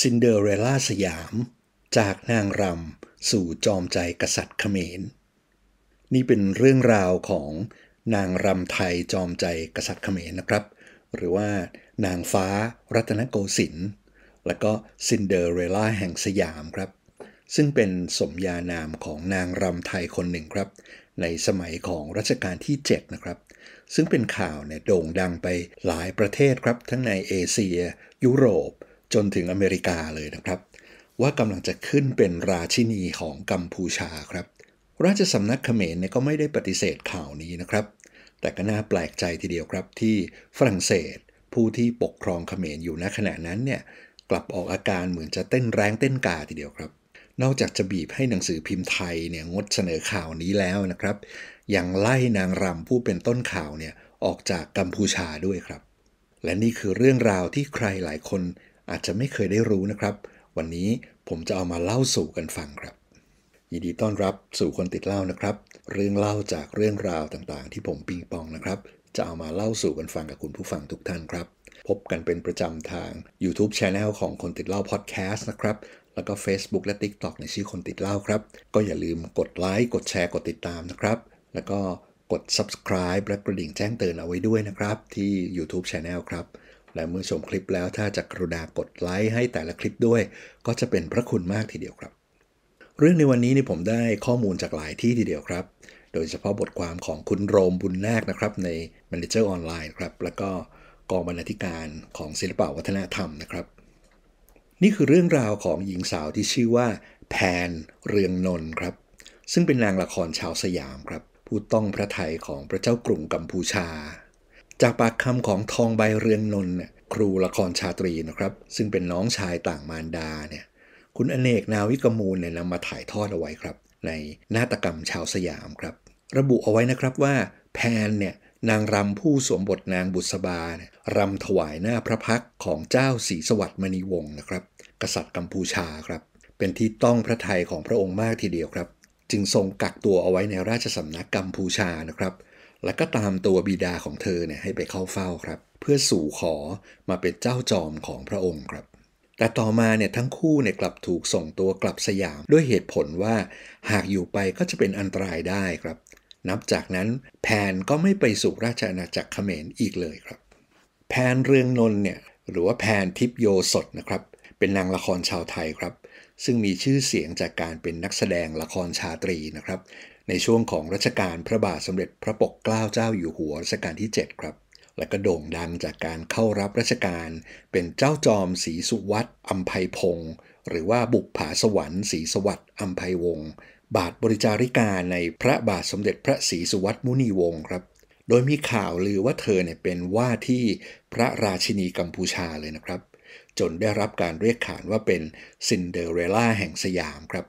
ซินเดอเรลล่าสยาม จากนางรำสู่จอมใจกษัตริย์เขมร นี่เป็นเรื่องราวของนางรำไทยจอมใจกษัตริย์เขมรนะครับ หรือว่านางฟ้ารัตนโกสินทร์และก็ซินเดอเรลล่าแห่งสยามครับ ซึ่งเป็นสมญานามของนางรำไทยคนหนึ่งครับ ในสมัยของรัชกาลที่7นะครับซึ่งเป็นข่าวเนี่ยโด่งดังไปหลายประเทศครับ ทั้งในเอเชีย ยุโรปจนถึงอเมริกาเลยนะครับ ว่ากำลังจะขึ้นเป็นราชินีของกัมพูชาครับ ราชสำนักเขมรเนี่ยก็ไม่ได้ปฏิเสธข่าวนี้นะครับ แต่ก็น่าแปลกใจทีเดียวครับที่ฝรั่งเศสผู้ที่ปกครองเขมรอยู่ณขณะนั้นเนี่ยกลับออกอาการเหมือนจะเต้นแรงเต้นกาทีเดียวครับ นอกจากจะบีบให้หนังสือพิมพ์ไทยเนี่ยงดเสนอข่าวนี้แล้วนะครับยังไล่นางรำผู้เป็นต้นข่าวเนี่ยออกจากกัมพูชาด้วยครับ และนี่คือเรื่องราวที่ใครหลายคนอาจจะไม่เคยได้รู้นะครับ วันนี้ผมจะเอามาเล่าสู่กันฟังครับยินดีต้อนรับสู่คนติดเล่านะครับ เรื่องเล่าจากเรื่องราวต่างๆที่ผมปิงปองนะครับ จะเอามาเล่าสู่กันฟังกับคุณผู้ฟังทุกท่านครับ พบกันเป็นประจำทาง YouTube Channel ของคนติดเล่าพอดแคสต์นะครับ แล้วก็ Facebook และ TikTok ในชื่อคนติดเล่าครับก็อย่าลืมกดไลค์กดแชร์กดติดตามนะครับ แล้วก็กด subscribe และกระดิ่งแจ้งเตือนเอาไว้ด้วยนะครับที่ YouTube Channel ครับและเมื่อชมคลิปแล้วถ้าจะกรุณากดไลค์ให้แต่ละคลิปด้วยก็จะเป็นพระคุณมากทีเดียวครับ เรื่องในวันนี้นี่ผมได้ข้อมูลจากหลายที่ทีเดียวครับ โดยเฉพาะบทความของคุณโรมบุญนาคนะครับใน Manager Online ครับแล้วก็กองบรรณาธิการของศิลปวัฒนธรรมนะครับ นี่คือเรื่องราวของหญิงสาวที่ชื่อว่า แพนเรืองนนท์ครับ ซึ่งเป็นนางละครชาวสยามครับผู้ต้องพระไทยของพระเจ้ากรุงกัมพูชาจากปากคำของทองใบเรืองนนท์ครูละครชาตรีนะครับ ซึ่งเป็นน้องชายต่างมารดาเนี่ย คุณอเนกนาวิกมูลเนี่ยนำมาถ่ายทอดเอาไว้ครับ ในนาฏกรรมชาวสยามครับ ระบุเอาไว้นะครับว่าแพนเนี่ยนางรำผู้สวมบทนางบุษบารำถวายหน้าพระพักของเจ้าศรีสวัสดิ์มณีวงศ์นะครับ กษัตริย์กัมพูชาครับ เป็นที่ต้องพระทัยของพระองค์มากทีเดียวครับ จึงทรงกักตัวเอาไว้ในราชสำนักกัมพูชานะครับและก็ตามตัวบิดาของเธอเนี่ยให้ไปเข้าเฝ้าครับ เพื่อสู่ขอมาเป็นเจ้าจอมของพระองค์ครับ แต่ต่อมาเนี่ยทั้งคู่เนี่ยกลับถูกส่งตัวกลับสยาม ด้วยเหตุผลว่าหากอยู่ไปก็จะเป็นอันตรายได้ครับ นับจากนั้นแพนก็ไม่ไปสู่ราชอาณาจักรเขมรอีกเลยครับแพนเรืองนนเนี่ยหรือว่าแพนทิพโยสดนะครับ เป็นนางละครชาวไทยครับ ซึ่งมีชื่อเสียงจากการเป็นนักแสดงละครชาตรีนะครับในช่วงของรัชกาลพระบาทสมเด็จพระปกเกล้าเจ้าอยู่หัวรัชกาลที่ 7 ครับ และก็โด่งดังจากการเข้ารับราชการ เป็นเจ้าจอมศรีสุวัตอัมภัยพงศ์หรือว่าบุกผาสวรรค์ศรีสวัสดิ์อัมภัยวงศ์ บาทบริจาริกาในพระบาทสมเด็จพระศรีสุวัตมุนีวงศ์ครับโดยมีข่าวลือว่าเธอเนี่ยเป็นว่าที่พระราชินีกัมพูชาเลยนะครับ จนได้รับการเรียกขานว่าเป็นซินเดอเรลล่าแห่งสยามครับ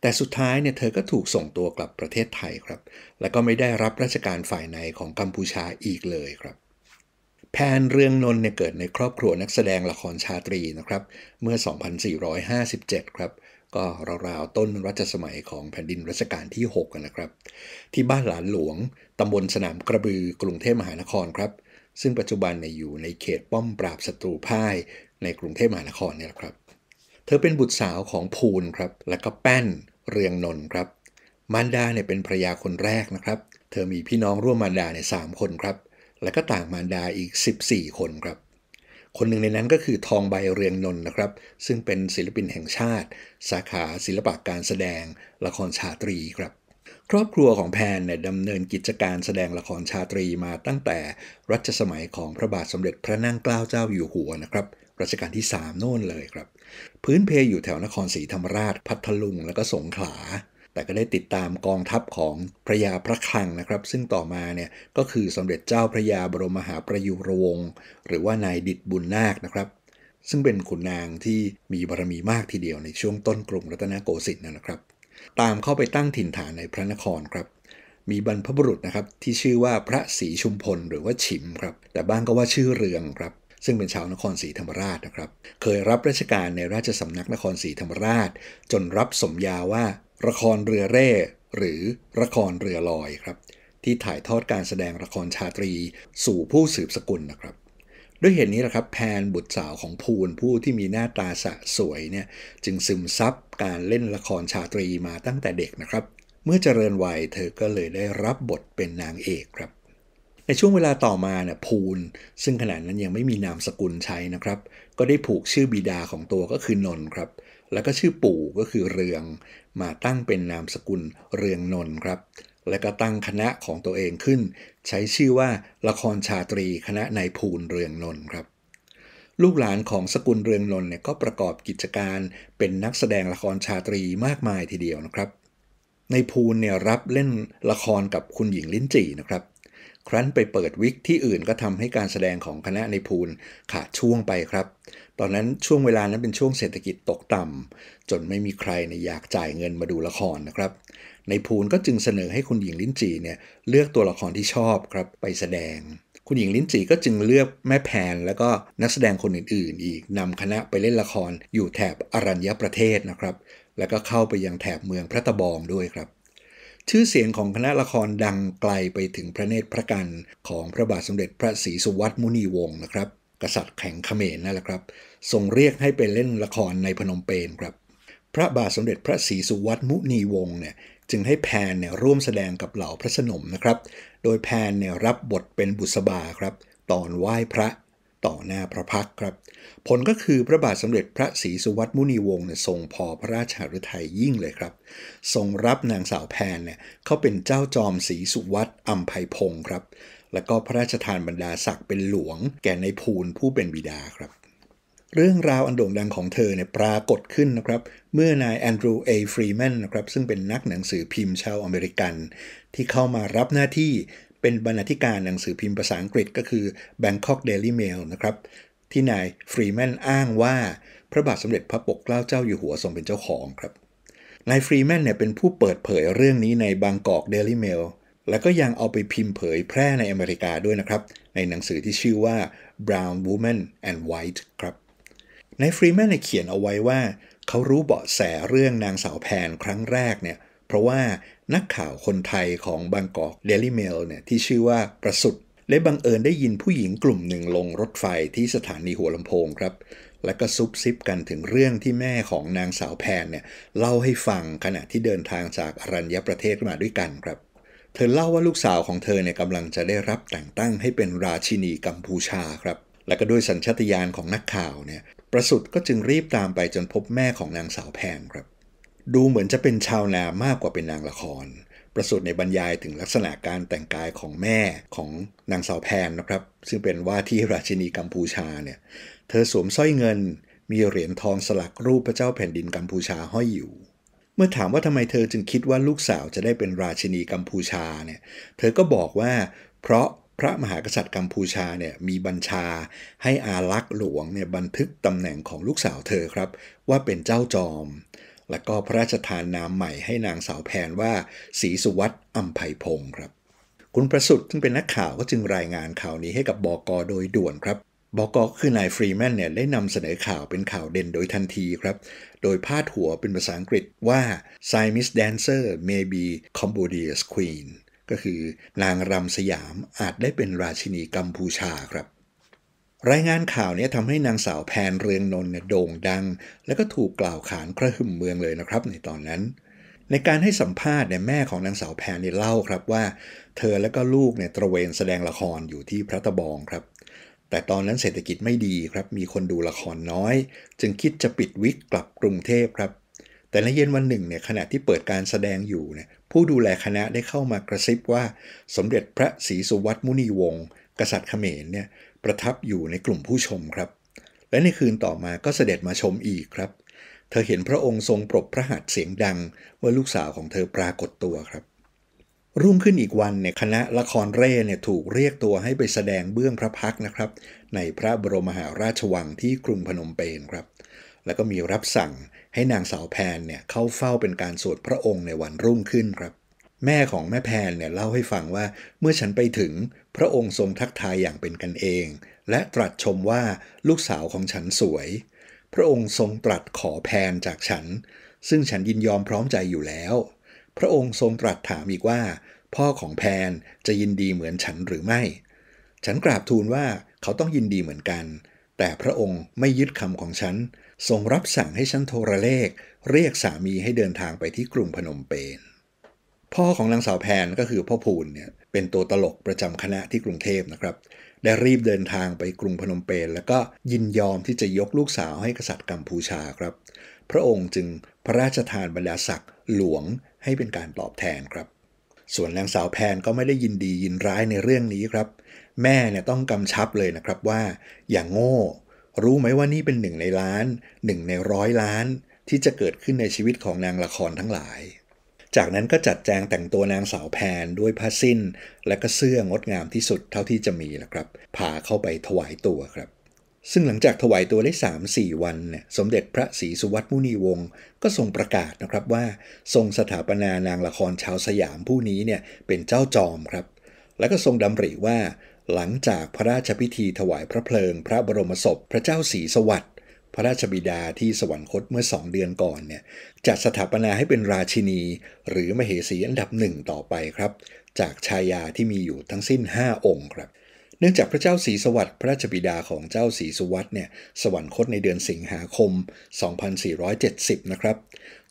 แต่สุดท้ายเนี่ยเธอก็ถูกส่งตัวกลับประเทศไทยครับ แล้วก็ไม่ได้รับราชการฝ่ายในของกัมพูชาอีกเลยครับแพนเรืองนนท์เนี่ยเกิดในครอบครัวนักแสดงละครชาตรีนะครับเมื่อ 2457ครับก็ราวๆต้นรัชสมัยของแผ่นดินรัชกาลที่6กันนะครับ ที่บ้านหลานหลวงตำบลสนามกระบือกรุงเทพมหานครครับ ซึ่งปัจจุบันเนี่ยอยู่ในเขตป้อมปราบศัตรูพ่ายในกรุงเทพมหานครเนี่ยครับ เธอเป็นบุตรสาวของภูลครับและก็แป้นเรืองนนท์ครับ มารดาเนี่ยเป็นภรยาคนแรกนะครับ เธอมีพี่น้องร่วมมารดาเนี่ยสามคนครับ และก็ต่างมารดาอีก 14 คนครับ คนหนึ่งในนั้นก็คือทองใบเรืองนนท์นะครับ ซึ่งเป็นศิลปินแห่งชาติ สาขาศิลปะการแสดงละครชาตรีครับ ครอบครัวของแพนเนี่ยดำเนินกิจการแสดงละครชาตรีมาตั้งแต่รัชสมัยของพระบาทสมเด็จพระนั่งเกล้าเจ้าอยู่หัวนะครับรัชกาลที่ 3 โน่นเลยครับ พื้นเพยอยู่แถวนครศรีธรรมราช พัทลุงแล้วก็สงขลาแต่ก็ได้ติดตามกองทัพของพระยาพระคลังนะครับ ซึ่งต่อมาเนี่ยก็คือสมเด็จเจ้าพระยาบรมมหาประยุรวงศ์หรือว่านายดิดบุญนาคนะครับ ซึ่งเป็นขุนนางที่มีบารมีมากทีเดียวในช่วงต้นกรุงรัตนโกสินทร์นะครับ ตามเข้าไปตั้งถิ่นฐานในพระนครครับ มีบรรพบุรุษนะครับที่ชื่อว่าพระศรีชุมพลหรือว่าฉิมครับแต่บ้างก็ว่าชื่อเรืองครับซึ่งเป็นชาวนครศรีธรรมราชนะครับ เคยรับราชการในราชสำนักนครศรีธรรมราช จนรับสมญาว่าละครเรือเร่ หรือละครเรือลอยครับ ที่ถ่ายทอดการแสดงละครชาตรีสู่ผู้สืบสกุลนะครับ ด้วยเหตุนี้แหละครับแพนบุตรสาวของภูลผู้ที่มีหน้าตาสะสวยเนี่ยจึงซึมซับการเล่นละครชาตรีมาตั้งแต่เด็กนะครับ เมื่อเจริญวัยเธอก็เลยได้รับบทเป็นนางเอกครับในช่วงเวลาต่อมาเนี่ยพูลซึ่งขณะนั้นยังไม่มีนามสกุลใช้นะครับ ก็ได้ผูกชื่อบิดาของตัวก็คือนนครับ แล้วก็ชื่อปู่ก็คือเรือง มาตั้งเป็นนามสกุลเรืองนนครับ และก็ตั้งคณะของตัวเองขึ้น ใช้ชื่อว่าละครชาตรีคณะนายภูลเรืองนนครับ ลูกหลานของสกุลเรืองนนเนี่ยก็ประกอบกิจการเป็นนักแสดงละครชาตรีมากมายทีเดียวนะครับในภูลเนี่ยรับเล่นละครกับคุณหญิงลิ้นจี่นะครับครั้นไปเปิดวิกที่อื่นก็ทำให้การแสดงของคณะในภูลขาดช่วงไปครับ ตอนนั้นช่วงเวลานั้นเป็นช่วงเศรษฐกิจตกต่ำ จนไม่มีใครในอยากจ่ายเงินมาดูละครนะครับ ในภูลก็จึงเสนอให้คุณหญิงลิ้นจีเนี่ยเลือกตัวละครที่ชอบครับไปแสดง คุณหญิงลิ้นจีก็จึงเลือกแม่แพนแล้วก็นักแสดงคนอื่นๆ อีกนำคณะไปเล่นละครอยู่แถบอรัญญประเทศนะครับ แล้วก็เข้าไปยังแถบเมืองพระตะบองด้วยครับชื่อเสียงของคณะละครดังไกลไปถึงพระเนตรพระกันของพระบาทสมเด็จพระศรีสุวัตมุนีวงศ์นะครับ กษัตริย์แข่งเขมรนั่นแหละครับทรงเรียกให้ไปเล่นละครในพนมเปญครับ พระบาทสมเด็จพระศรีสุวัตมุนีวงศ์เนี่ย จึงให้แพนเนี่ยร่วมแสดงกับเหล่าพระสนมนะครับ โดยแพนเนี่ยรับบทเป็นบุษบาครับ ตอนไหว้พระต่อหน้าพระพักครับผลก็คือพระบาทสมเด็จพระศรีสุวัตมุนีวงศ์เนี่ยทรงพอพระราชหฤทัยยิ่งเลยครับ ทรงรับนางสาวแพนเนี่ยเขาเป็นเจ้าจอมศรีสุวัตอัมภัยพงศ์ครับ แล้วก็พระราชทานบรรดาศักดิ์เป็นหลวงแก่ในภูลผู้เป็นบิดาครับ เรื่องราวอันโด่งดังของเธอเนี่ยปรากฏขึ้นนะครับ เมื่อนายแอนดรูว์เอฟรีแมนนะครับซึ่งเป็นนักหนังสือพิมพ์ชาวอเมริกัน ที่เข้ามารับหน้าที่เป็นบรรณาธิการหนังสือพิมพ์ภาษาอังกฤษ ก็คือ Bangkok Daily Mail นะครับที่นายฟรีแมนอ้างว่าพระบาทสมเด็จพระปกเกล้าเจ้าอยู่หัวทรงเป็นเจ้าของครับ นายฟรีแมนเนี่ยเป็นผู้เปิดเผยเรื่องนี้ในบางกอกเดลี่เมล แล้วก็ยังเอาไปพิมพ์เผยแพร่ในอเมริกาด้วยนะครับในหนังสือที่ชื่อว่า Brown Woman and White ครับนายฟรีแมนเขียนเอาไว้ว่า เขารู้เบาะแสเรื่องนางสาวแพนครั้งแรกเนี่ยเพราะว่านักข่าวคนไทยของบางกอกเดลี่เมลเนี่ยที่ชื่อว่าประสุทธและบังเอิญได้ยินผู้หญิงกลุ่มหนึ่งลงรถไฟที่สถานีหัวลำโพงครับ และก็ซุบซิบกันถึงเรื่องที่แม่ของนางสาวแพนเนี่ยเล่าให้ฟังขณะที่เดินทางจากอรัญญประเทศมาด้วยกันครับ เธอเล่าว่าลูกสาวของเธอเนี่ยกำลังจะได้รับแต่งตั้งให้เป็นราชินีกัมพูชาครับ และก็ด้วยสัญชาตญาณของนักข่าวเนี่ยประสุดก็จึงรีบตามไปจนพบแม่ของนางสาวแพนครับ ดูเหมือนจะเป็นชาวนามากกว่าเป็นนางละครประสูตรในบรรยายถึงลักษณะการแต่งกายของแม่ของนางสาวแพนนะครับซึ่งเป็นว่าที่ราชินีกัมพูชาเนี่ยเธอสวมสร้อยเงินมีเหรียญทองสลักรูปพระเจ้าแผ่นดินกัมพูชาห้อยอยู่ เมื่อถามว่าทำไมเธอจึงคิดว่าลูกสาวจะได้เป็นราชินีกัมพูชาเนี่ยเธอก็บอกว่าเพราะพระมหากษัตริย์กัมพูชาเนี่ยมีบัญชาให้อารักษ์หลวงเนี่ยบันทึกตำแหน่งของลูกสาวเธอครับว่าเป็นเจ้าจอมและก็พระราชทานนามใหม่ให้นางสาวแพนว่าศรีสุวัตอัมไพพงศ์ครับ คุณประสุทธิ์ซึ่งเป็นนักข่าวก็จึงรายงานข่าวนี้ให้กับบอกอโดยด่วนครับบอกอคือนายฟรีแมนเนี่ยได้นำเสนอข่าวเป็นข่าวเด่นโดยทันทีครับ โดยพาดหัวเป็นภาษาอังกฤษว่า Siamese Dancer may be Cambodia's Queen ก็คือนางรำสยามอาจได้เป็นราชินีกัมพูชาครับรายงานข่าวนี้ทำให้นางสาวแพนเรืองนนท์โด่งดัง และก็ถูกกล่าวขานกระหึ่มเมืองเลยนะครับ ในตอนนั้น ในการให้สัมภาษณ์เนี่ยแม่ของนางสาวแพนเนี่ยเล่าครับว่า เธอและก็ลูกเนี่ยตระเวนแสดงละครอยู่ที่พระตะบองครับ แต่ตอนนั้นเศรษฐกิจไม่ดีครับ มีคนดูละครน้อย จึงคิดจะปิดวิกกลับกรุงเทพครับ แต่ในเย็นวันหนึ่งเนี่ยขณะที่เปิดการแสดงอยู่เนี่ยผู้ดูแลคณะได้เข้ามากระซิบว่าสมเด็จพระศรีสุวัตมุนีวงศ์กษัตริย์เขมรเนี่ยประทับอยู่ในกลุ่มผู้ชมครับ และในคืนต่อมาก็เสด็จมาชมอีกครับ เธอเห็นพระองค์ทรงปรบพระหัตถ์เสียงดังเมื่อลูกสาวของเธอปรากฏตัวครับ รุ่งขึ้นอีกวันเนี่ยคณะละครเร่เนี่ยถูกเรียกตัวให้ไปแสดงเบื้องพระพักนะครับ ในพระบรมหาราชวังที่กรุงพนมเปญครับ แล้วก็มีรับสั่งให้นางสาวแพนเนี่ยเข้าเฝ้าเป็นการสวดพระองค์ในวันรุ่งขึ้นครับแม่ของแม่แพนเนี่ยเล่าให้ฟังว่าเมื่อฉันไปถึงพระองค์ทรงทักทายอย่างเป็นกันเอง และตรัสชมว่าลูกสาวของฉันสวย พระองค์ทรงตรัสขอแพนจากฉัน ซึ่งฉันยินยอมพร้อมใจอยู่แล้ว พระองค์ทรงตรัสถามอีกว่า พ่อของแพนจะยินดีเหมือนฉันหรือไม่ ฉันกราบทูลว่าเขาต้องยินดีเหมือนกัน แต่พระองค์ไม่ยึดคำของฉัน ทรงรับสั่งให้ฉันโทรเลข เรียกสามีให้เดินทางไปที่กรุงพนมเปญพ่อของนางสาวแพนก็คือพ่อพูนเนี่ยเป็นตัวตลกประจำคณะที่กรุงเทพนะครับ ได้รีบเดินทางไปกรุงพนมเปญแล้วก็ยินยอมที่จะยกลูกสาวให้กษัตริย์กัมพูชาครับ พระองค์จึงพระราชทานบรรดาศักดิ์หลวงให้เป็นการตอบแทนครับ ส่วนนางสาวแพนก็ไม่ได้ยินดียินร้ายในเรื่องนี้ครับ แม่เนี่ยต้องกำชับเลยนะครับว่าอย่างโง่ รู้ไหมว่านี่เป็นหนึ่งในล้านหนึ่งในร้อยล้านที่จะเกิดขึ้นในชีวิตของนางละครทั้งหลายจากนั้นก็จัดแจงแต่งตัวนางสาวแพนด้วยผ้าสิ้นและก็เสื้องดงามที่สุดเท่าที่จะมีละครับพาเข้าไปถวายตัวครับ ซึ่งหลังจากถวายตัวได้3-4 วันเนี่ยสมเด็จพระศรีสุวัตมุนีวงศ์ ก็ทรงประกาศนะครับว่าทรงสถาปนานางละครชาวสยามผู้นี้เนี่ยเป็นเจ้าจอมครับ และก็ทรงดำริว่า หลังจากพระราชพิธีถวายพระเพลิงพระบรมศพ พระเจ้าศรีสวัสดิ์พระราชบิดาที่สวรรคตเมื่อสองเดือนก่อนเนี่ยจัดสถาปนาให้เป็นราชินี หรือมเหสีอันดับหนึ่งต่อไปครับ จากชายาที่มีอยู่ทั้งสิ้น 5 องค์ครับ เนื่องจากพระเจ้าศรีสวัสดิ์พระราชบิดาของเจ้าศรีสวัสดิ์เนี่ยสวรรคตในเดือนสิงหาคม2470นะครับ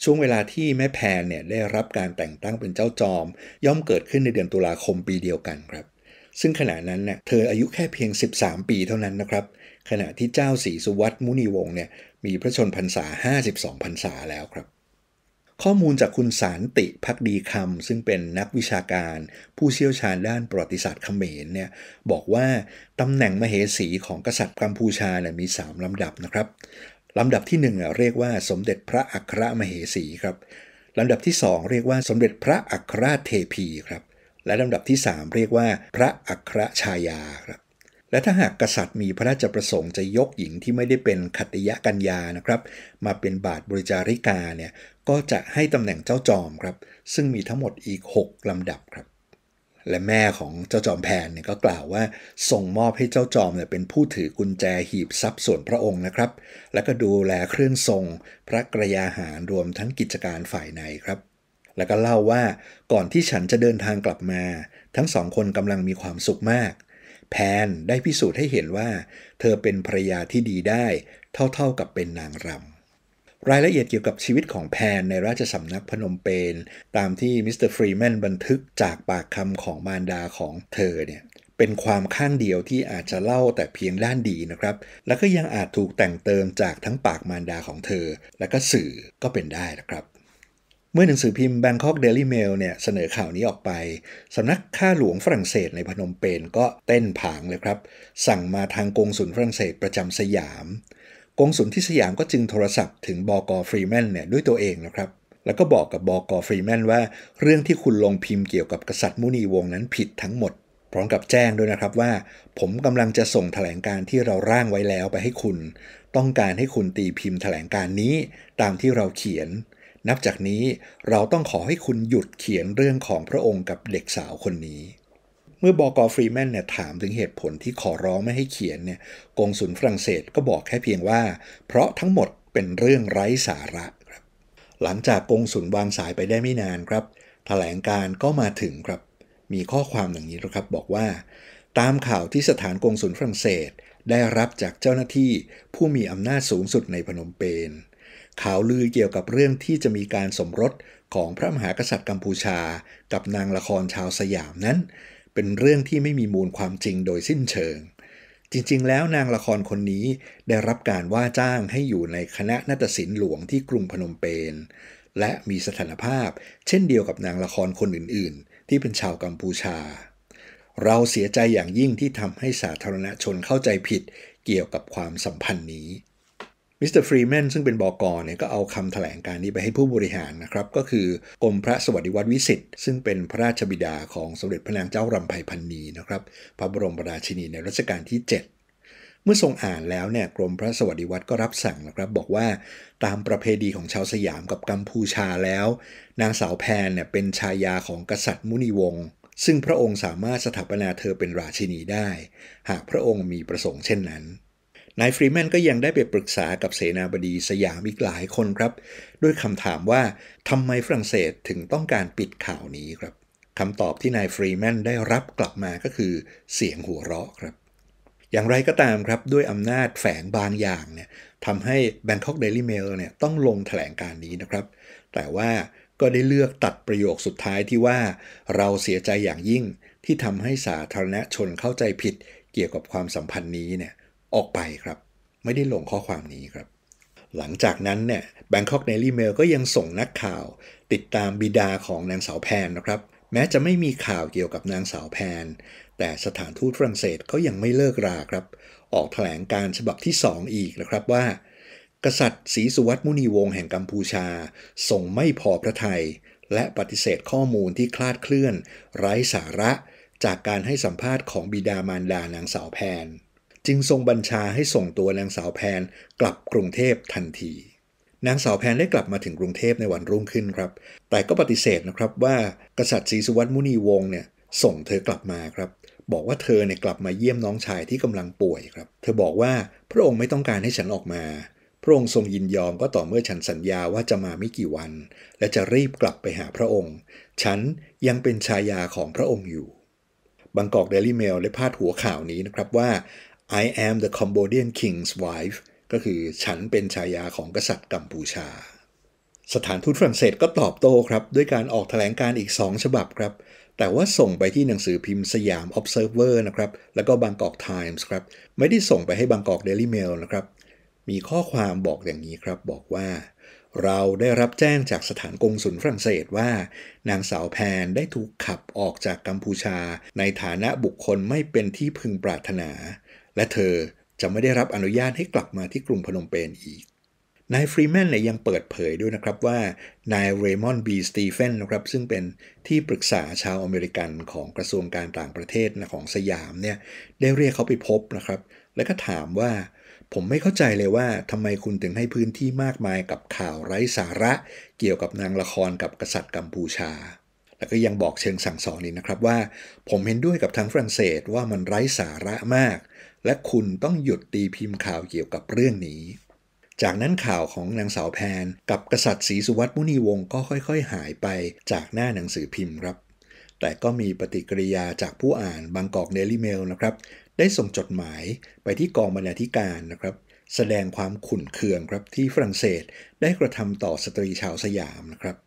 ช่วงเวลาที่แม่แพนเนี่ยได้รับการแต่งตั้งเป็นเจ้าจอม ย่อมเกิดขึ้นในเดือนตุลาคมปีเดียวกันครับ ซึ่งขณะนั้นเน่ยเธออายุแค่เพียง 13 ปีเท่านั้นนะครับขณะที่เจ้าศรีสุวัตมุนีวงศ์เนี่ยมีพระชนพรรษา 52พรรษาแล้วครับ ข้อมูลจากคุณสารติพักดีคำซึ่งเป็นนักวิชาการ ผู้เชี่ยวชาญด้านประวัติศาสตร์เขมรเนี่ยบอกว่าตำแหน่งมเหสีของกษัตริย์กัมพูชาเนี่ยมี 3ลำดับนะครับลำดับที่ 1 เรียกว่าสมเด็จพระอัครมเหสีครับลำดับที่ 2 เรียกว่าสมเด็จพระอัครเทพีครับ และลำดับที่ 3 เรียกว่าพระอัครชายาครับและถ้าหากกษัตริย์มีพระราชประสงค์จะยกหญิงที่ไม่ได้เป็นขัตยกัญญานะครับ มาเป็นบาทบริจาริกาเนี่ยก็จะให้ตำแหน่งเจ้าจอมครับ ซึ่งมีทั้งหมดอีก 6 ลำดับครับ และแม่ของเจ้าจอมแผนเนี่ยก็กล่าวว่าส่งมอบให้เจ้าจอมเนี่ยเป็นผู้ถือกุญแจหีบทรัพย์ส่วนพระองค์นะครับ และก็ดูแลเครื่องทรงพระกระยาหารรวมทั้งกิจการฝ่ายในครับ แล้วก็เล่าว่าก่อนที่ฉันจะเดินทางกลับมา ทั้งสองคนกำลังมีความสุขมากแพนได้พิสูจน์ให้เห็นว่าเธอเป็นภรรยาที่ดีได้เท่าๆกับเป็นนางรำรายละเอียดเกี่ยวกับชีวิตของแพนในราชสำนักพนมเปญตามที่มิสเตอร์ฟรีแมนบันทึกจากปากคำของมารดาของเธอเนี่ยเป็นความข้างเดียวที่อาจจะเล่าแต่เพียงด้านดีนะครับ แล้วก็ยังอาจถูกแต่งเติมจากทั้งปากมารดาของเธอ และก็สื่อก็เป็นได้นะครับเมื่อหนังสือพิมพ์ Bangkok Daily Mail เนี่ยเสนอข่าวนี้ออกไป สำนักข้าหลวงฝรั่งเศสในพนมเปญก็เต้นผางเลยครับ สั่งมาทางกงสุลฝรั่งเศสประจำสยาม กงสุลที่สยามก็จึงโทรศัพท์ถึงบอกอฟรีแมนเนี่ยด้วยตัวเองนะครับ แล้วก็บอกกับบอกอฟรีแมนว่า เรื่องที่คุณลงพิมพ์เกี่ยวกับกษัตริย์มุนีวงนั้นผิดทั้งหมด พร้อมกับแจ้งด้วยนะครับว่า ผมกำลังจะส่งถแถลงการที่เราร่างไว้แล้วไปให้คุณ ต้องการให้คุณตีพิมพ์ถแถลงการนี้ตามที่เราเขียนนับจากนี้เราต้องขอให้คุณหยุดเขียนเรื่องของพระองค์กับเด็กสาวคนนี้ เมื่อบอกอฟรีแมนเนี่ยถามถึงเหตุผลที่ขอร้องไม่ให้เขียนเนี่ยกงสุนฝรั่งเศสก็บอกแค่เพียงว่า เพราะทั้งหมดเป็นเรื่องไร้สาระครับ หลังจากกงสุนวางสายไปได้ไม่นานครับถแถลงการก็มาถึงครับมีข้อความอย่างนี้นะครับบอกว่าตามข่าวที่สถานกงสุลฝรั่งเศสได้รับจากเจ้าหน้าที่ผู้มีอำนาจสูงสุดในพนมเปญข่าวลือเกี่ยวกับเรื่องที่จะมีการสมรสของพระมหากษัตริย์กัมพูชากับนางละครชาวสยามนั้น เป็นเรื่องที่ไม่มีมูลความจริงโดยสิ้นเชิง จริงๆ แล้วนางละครคนนี้ได้รับการว่าจ้างให้อยู่ในคณะนาฏศิลป์หลวงที่กรุงพนมเปญและมีสถานภาพเช่นเดียวกับนางละครคนอื่นๆ ที่เป็นชาวกัมพูชา เราเสียใจอย่างยิ่งที่ทำให้สาธารณชนเข้าใจผิดเกี่ยวกับความสัมพันธ์นี้มิสเตอร์ฟรีแมนซึ่งเป็นบอกอเนี่ยก็เอาคำถแถลงการนี้ไปให้ผู้บริหารนะครับ ก็คือ กรมพระสวัสดิวัตรวิสิทธิ์ซึ่งเป็นพระราชบิดาของสมเด็จพระนางเจ้ารำไพพันนีนะครับ พระบรมราชินีในรัชกาลที่ 7 เมื่อทรงอ่านแล้วเนี่ยกรมพระสวัสดิวัตรก็รับสั่งนะครับบอกว่าตามประเพณีของชาวสยามกับกัมพูชาแล้ว นางสาวแพนเนี่ยเป็นชายาของกษัตริย์มุนีวงศ์ซึ่งพระองค์สามารถสถาปนาเธอเป็นราชินีได้ หากพระองค์มีประสงค์เช่นนั้นนายฟรีแมนก็ยังได้ไปปรึกษากับเสนาบดีสยามอีกหลายคนครับ ด้วยคำถามว่าทำไมฝรั่งเศสถึงต้องการปิดข่าวนี้ครับคำตอบที่นายฟรีแมนได้รับกลับมาก็คือเสียงหัวเราะครับ อย่างไรก็ตามครับด้วยอำนาจแฝงบางอย่างเนี่ยทำให้ Bangkok Daily Mail เนี่ยต้องลงถแถลงการนี้นะครับแต่ว่าก็ได้เลือกตัดประโยคสุดท้ายที่ว่าเราเสียใจอย่างยิ่งที่ทำให้สาธารณชนเข้าใจผิดเกี่ยวกับความสัมพันธ์นี้เนี่ยออกไปครับ ไม่ได้ลงข้อความนี้ครับ หลังจากนั้นเนี่ยแบงคอกเนลี่เมลก็ยังส่งนักข่าว ติดตามบิดาของนางสาวแพนนะครับ แม้จะไม่มีข่าวเกี่ยวกับนางสาวแพน แต่สถานทูตฝรั่งเศสก็ยังไม่เลิกราครับ ออกแถลงการฉบับที่ 2 อีกนะครับว่า กษัตริย์ศรีสุวัตมุนีวงศ์แห่งกัมพูชา ส่งไม่พอพระทยัยและปฏิเสธข้อมูลที่คลาดเคลื่อน ไร้สาระ จากการให้สัมภาษณ์ของบิดามารดานางสาวแพนจึงทรงบัญชาให้ส่งตัวนางสาวแพนกลับกรุงเทพทันที นางสาวแพนได้กลับมาถึงกรุงเทพในวันรุ่งขึ้นครับ แต่ก็ปฏิเสธนะครับว่ากษัตริย์ศรีสุวรรณมุนีวงศ์เนี่ยส่งเธอกลับมาครับ บอกว่าเธอเนี่ยกลับมาเยี่ยมน้องชายที่กำลังป่วยครับ เธอบอกว่าพระองค์ไม่ต้องการให้ฉันออกมา พระองค์ทรงยินยอมก็ต่อเมื่อฉันสัญญาว่าจะมาไม่กี่วัน และจะรีบกลับไปหาพระองค์ ฉันยังเป็นชายาของพระองค์อยู่ บางกอกเดลี่เมลได้พาดหัวข่าวนี้นะครับว่า I am the Cambodian King's wife ก็คือฉันเป็นชายาของกษัตริย์กัมพูชา สถานทูตฝรั่งเศสก็ตอบโต้ครับ ด้วยการออกถแถลงการอีก 2 ฉบับครับ แต่ว่าส่งไปที่หนังสือพิมพ์สยาม Observer นะครับ แล้วก็บางกอก Times ครับ ไม่ได้ส่งไปให้บางกอก Daily Mail นะครับ มีข้อความบอกอย่างนี้ครับบอกว่า เราได้รับแจ้งจากสถานกงสุลฝรั่งเศสว่า นางสาวแพนได้ถูกขับออกจากกัมพูชา ในฐานะบุคคลไม่เป็นที่พึงปรารถนาและเธอจะไม่ได้รับอนุญาตให้กลับมาที่กรุงพนมเปญอีก นายฟรีแมนเนี่ยยังเปิดเผยด้วยนะครับว่านายเรมอนด์บีสตีเฟนนะครับซึ่งเป็นที่ปรึกษาชาวอเมริกันของกระทรวงการต่างประเทศของสยามเนี่ยได้เรียกเขาไปพบนะครับ แล้วก็ถามว่าผมไม่เข้าใจเลยว่าทำไมคุณถึงให้พื้นที่มากมายกับข่าวไร้สาระเกี่ยวกับนางละครกับกษัตริย์กัมพูชา แล้วก็ยังบอกเชิงสั่งสอนนี่นะครับว่าผมเห็นด้วยกับทางฝรั่งเศสว่ามันไร้สาระมากและคุณต้องหยุดตีพิมพ์ข่าวเกี่ยวกับเรื่องนี้ จากนั้นข่าวของนางสาวแพน กับกษัตริย์ศรีสุวัตมุนีวงศ์ก็ค่อยๆ หายไปจากหน้าหนังสือพิมพ์ครับ แต่ก็มีปฏิกิริยาจากผู้อ่านบางกอกเดลี่เมลนะครับ ได้ส่งจดหมายไปที่กองบรรณาธิการนะครับ แสดงความขุ่นเคืองครับที่ฝรั่งเศสได้กระทำต่อสตรีชาวสยามนะครับ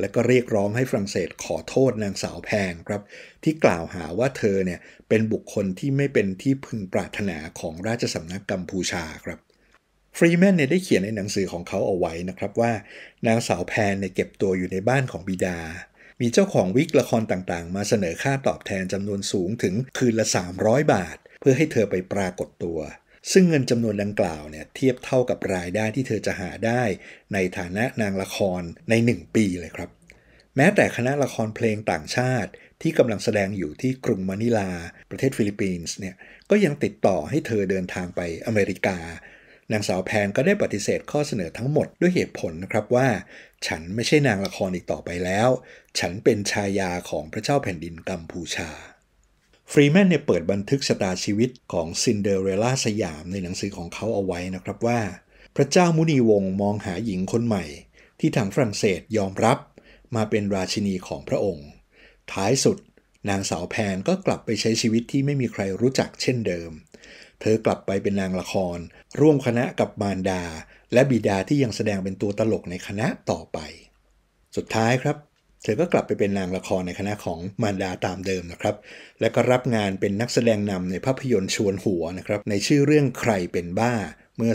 และก็เรียกร้องให้ฝรั่งเศสขอโทษนางสาวแพงครับที่กล่าวหาว่าเธอเนี่ยเป็นบุคคลที่ไม่เป็นที่พึงปรารถนาของราชสำนักกัมพูชาครับฟรีแมนเนี่ยได้เขียนในหนังสือของเขาเอาไว้นะครับว่า นางสาวแพนเนี่ยเก็บตัวอยู่ในบ้านของบิดา มีเจ้าของวิกละครต่างๆมาเสนอค่าตอบแทนจำนวนสูงถึงคืนละ 300 บาทเพื่อให้เธอไปปรากฏตัวซึ่งเงินจำนวนดังกล่าวเนี่ยเทียบเท่ากับรายได้ที่เธอจะหาได้ในฐานะนางละครใน1ปีเลยครับ แม้แต่คณะละครเพลงต่างชาติที่กำลังแสดงอยู่ที่กรุงมะนิลาประเทศฟิลิปปินส์เนี่ยก็ยังติดต่อให้เธอเดินทางไปอเมริกา นางสาวแพนก็ได้ปฏิเสธข้อเสนอทั้งหมดด้วยเหตุผลนะครับว่า ฉันไม่ใช่นางละครอีกต่อไปแล้ว ฉันเป็นชายาของพระเจ้าแผ่นดินกัมพูชาฟรีแมนเนี่ยเปิดบันทึกชะตาชีวิตของซินเดอเรลล่าสยามในหนังสือของเขาเอาไว้นะครับว่า พระเจ้ามุนีวงมองหาหญิงคนใหม่ ที่ทางฝรั่งเศสยอมรับมาเป็นราชินีของพระองค์ ท้ายสุด นางสาวแพนก็กลับไปใช้ชีวิตที่ไม่มีใครรู้จักเช่นเดิม เธอกลับไปเป็นนางละคร ร่วมคณะกับมารดา และบิดาที่ยังแสดงเป็นตัวตลกในคณะต่อไป สุดท้ายครับเธอก็กลับไปเป็นนางละครในคณะของมารดาตามเดิมนะครับ และก็รับงานเป็นนักแสดงนำในภาพยนตร์ชวนหัวนะครับในชื่อเรื่องใครเป็นบ้าเมื่อ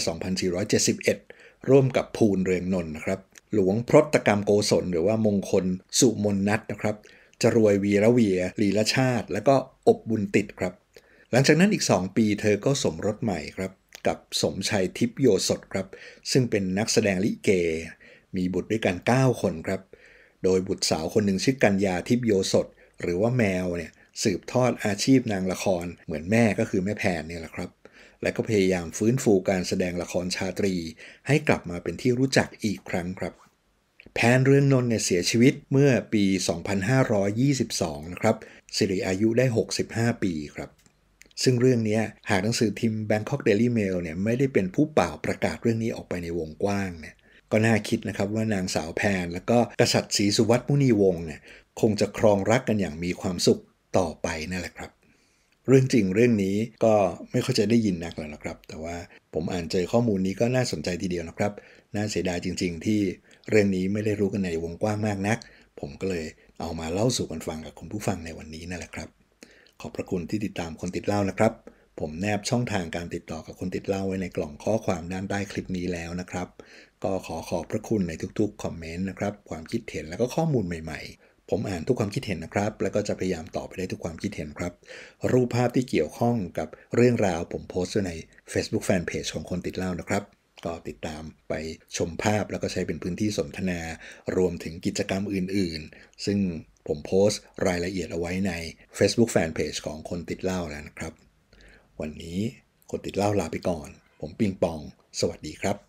2471 ร่วมกับภูลเรืองนนท์นะครับหลวงพรตกรรมโกศลหรือว่ามงคลสุมนนัทนะครับจรวยวีระเวียลีละชาติ และก็อบบุญติดครับ หลังจากนั้นอีก 2 ปีเธอก็สมรสใหม่ครับกับสมชัยทิพโยสดครับ ซึ่งเป็นนักแสดงลิเก มีบุตรด้วยกัน 9 คนครับโดยบุตรสาวคนหนึ่งชื่อกัญญาทิพย์โยสด หรือว่าแมวเนี่ยสืบทอดอาชีพนางละครเหมือนแม่ก็คือแม่แผนเนี่ยแหละครับ และก็พยายามฟื้นฟูการแสดงละครชาตรี ให้กลับมาเป็นที่รู้จักอีกครั้งครับแพนเรืองนนเนี่ยเสียชีวิตเมื่อปี 2522 นะครับสิริอายุได้ 65 ปีครับ ซึ่งเรื่องนี้หากหนังสือทิม Bangkok Daily Mail เนี่ยไม่ได้เป็นผู้เป่าประกาศเรื่องนี้ออกไปในวงกว้างเนี่ยก็น่าคิดนะครับ ว่านางสาวแพนและก็กษัตริย์ศรีสุวัตมุนีวงศ์เนี่ยคงจะครองรักกันอย่างมีความสุขต่อไปนั่นแหละครับ เรื่องจริง เรื่องนี้ก็ไม่ค่อยจะได้ยินนักแล้วนะครับ แต่ว่าผมอ่านเจอข้อมูลนี้ก็น่าสนใจทีเดียวนะครับน่าเสียดายจริงๆที่เรื่องนี้ไม่ได้รู้กันในวงกว้างมากนัก ผมก็เลยเอามาเล่าสู่กันฟังกับคุณผู้ฟังในวันนี้นั่นแหละครับ ขอบพระคุณที่ติดตามคนติดเล่านะครับผมแนบช่องทางการติดต่อกับคนติดเล่าไว้ในกล่องข้อความด้านใต้คลิปนี้แล้วนะครับ ก็ขอขอบพระคุณในทุกๆคอมเมนต์นะครับ ความคิดเห็นแล้วก็ข้อมูลใหม่ ๆ ผมอ่านทุกความคิดเห็นนะครับ แล้วก็จะพยายามตอบไปได้ทุกความคิดเห็นครับ รูปภาพที่เกี่ยวข้องกับเรื่องราว ผมโพสต์ไว้ใน Facebook Fanpage ของคนติดเล่านะครับ ก็ติดตามไปชมภาพแล้วก็ใช้เป็นพื้นที่สนทนา รวมถึงกิจกรรมอื่น ๆ ซึ่งผมโพสต์รายละเอียดเอาไว้ใน Facebook Fanpage ของคนติดเล่าแล้วนะครับวันนี้คนติดเล่าลาไปก่อน ผมปิงปอง สวัสดีครับ